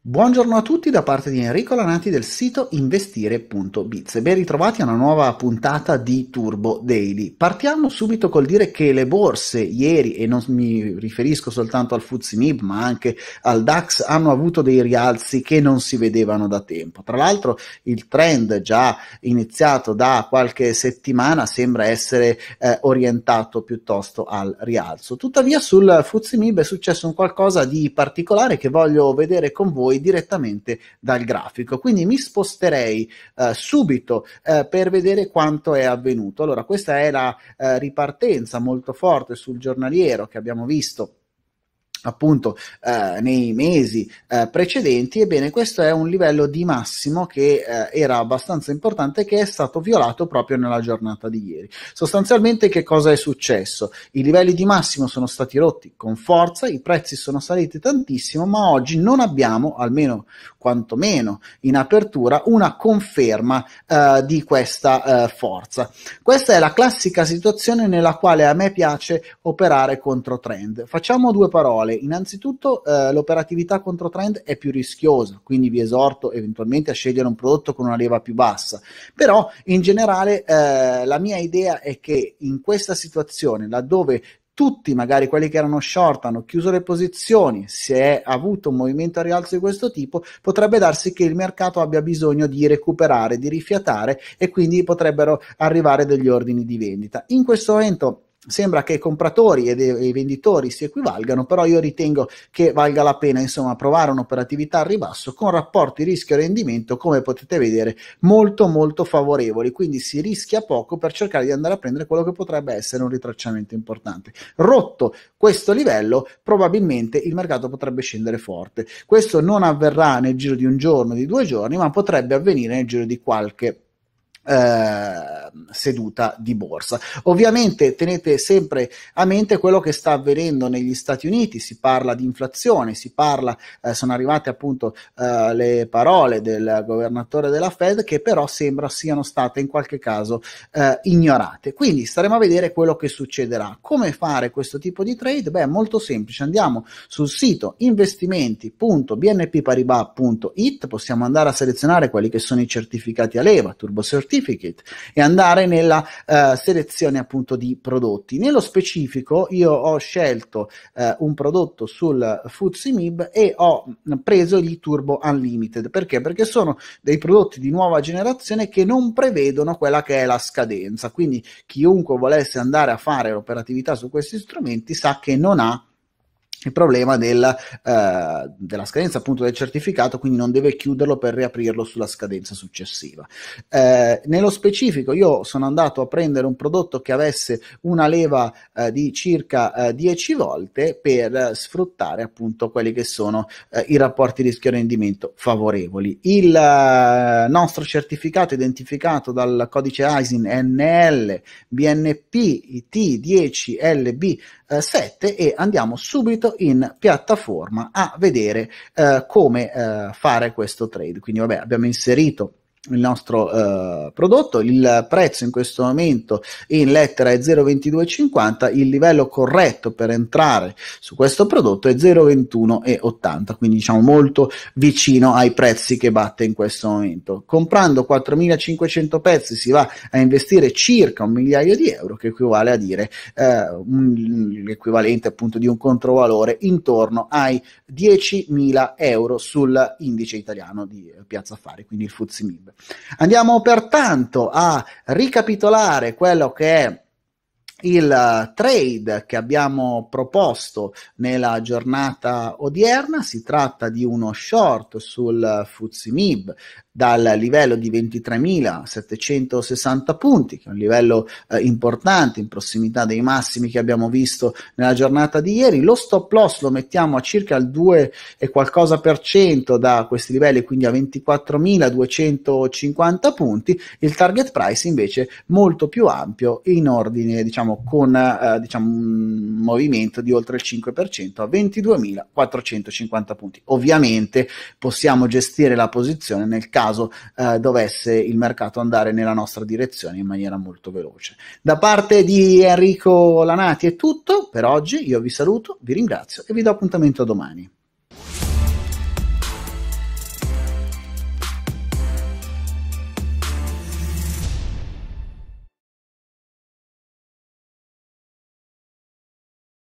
Buongiorno a tutti da parte di Enrico Lanati del sito investire.biz ben ritrovati a una nuova puntata di Turbo Daily. Partiamo subito col dire che le borse ieri, e non mi riferisco soltanto al Fuzzi ma anche al DAX, hanno avuto dei rialzi che non si vedevano da tempo. Tra l'altro il trend già iniziato da qualche settimana sembra essere eh, orientato piuttosto al rialzo. Tuttavia sul Fuzzi è successo un qualcosa di particolare che voglio vedere con voi direttamente dal grafico. Quindi mi sposterei eh, subito eh, per vedere quanto è avvenuto. Allora, questa è la eh, ripartenza molto forte sul giornaliero che abbiamo visto appunto eh, nei mesi eh, precedenti, ebbene questo è un livello di massimo che eh, era abbastanza importante che è stato violato proprio nella giornata di ieri. Sostanzialmente che cosa è successo? I livelli di massimo sono stati rotti con forza, i prezzi sono saliti tantissimo, ma oggi non abbiamo, almeno quantomeno in apertura, una conferma eh, di questa eh, forza. Questa è la classica situazione nella quale a me piace operare contro trend. Facciamo due parole quale innanzitutto eh, l'operatività contro trend è più rischiosa, quindi vi esorto eventualmente a scegliere un prodotto con una leva più bassa, però in generale eh, la mia idea è che in questa situazione, laddove tutti, magari quelli che erano short, hanno chiuso le posizioni, si è avuto un movimento a rialzo di questo tipo, potrebbe darsi che il mercato abbia bisogno di recuperare, di rifiatare e quindi potrebbero arrivare degli ordini di vendita. In questo momento sembra che i compratori e i venditori si equivalgano, però io ritengo che valga la pena insomma, provare un'operatività al ribasso con rapporti rischio-rendimento, come potete vedere, molto molto favorevoli, quindi si rischia poco per cercare di andare a prendere quello che potrebbe essere un ritracciamento importante. Rotto questo livello, probabilmente il mercato potrebbe scendere forte. Questo non avverrà nel giro di un giorno, di due giorni, ma potrebbe avvenire nel giro di qualche Ehm, seduta di borsa. Ovviamente tenete sempre a mente quello che sta avvenendo negli Stati Uniti, si parla di inflazione, si parla, eh, sono arrivate appunto eh, le parole del governatore della Fed che però sembra siano state in qualche caso eh, ignorate. Quindi staremo a vedere quello che succederà. Come fare questo tipo di trade? Beh, è molto semplice, andiamo sul sito investimenti.bnpparibas.it, possiamo andare a selezionare quelli che sono i certificati a leva, turbo certificati, certificate e andare nella uh, selezione appunto di prodotti. Nello specifico io ho scelto uh, un prodotto sul Futsimib e ho mm, preso gli Turbo Unlimited. Perché? Perché sono dei prodotti di nuova generazione che non prevedono quella che è la scadenza, quindi chiunque volesse andare a fare operatività su questi strumenti sa che non ha il problema della, uh, eh, della, scadenza appunto del certificato, quindi non deve chiuderlo per riaprirlo sulla scadenza successiva. Eh, nello specifico io sono andato a prendere un prodotto che avesse una leva eh, di circa eh, 10 volte per sfruttare appunto quelli che sono eh, i rapporti rischio-rendimento favorevoli. Il eh, nostro certificato identificato dal codice ISIN NL BNP IT 10 LB7 e andiamo subito diretto in piattaforma a vedere eh, come eh, fare questo trade. Quindi vabbè, abbiamo inserito il nostro eh, prodotto, il prezzo in questo momento in lettera è 0,2250, il livello corretto per entrare su questo prodotto è 0,2180, quindi diciamo molto vicino ai prezzi che batte in questo momento. Comprando 4500 pezzi si va a investire circa un migliaio di euro, che equivale a dire eh, un, l'equivalente appunto di un controvalore intorno ai 10.000 euro sull'indice italiano di eh, Piazza Affari, quindi il FTSE MIB. Andiamo pertanto a ricapitolare quello che è il eh, trade che abbiamo proposto nella giornata odierna si tratta di uno short sul Fuzimib dal livello di 23.760 punti, che è un livello eh, importante in prossimità dei massimi che abbiamo visto nella giornata di ieri. Lo stop loss lo mettiamo a circa il 2 e qualcosa per cento da questi livelli, quindi a 24.250 punti. Il target price invece molto più ampio in ordine, diciamo, diciamo, con eh, diciamo, un movimento di oltre il 5% a 22.450 punti. Ovviamente possiamo gestire la posizione nel caso eh, dovesse il mercato andare nella nostra direzione in maniera molto veloce. Da parte di Enrico Lanati è tutto per oggi, io vi saluto, vi ringrazio e vi do appuntamento a domani.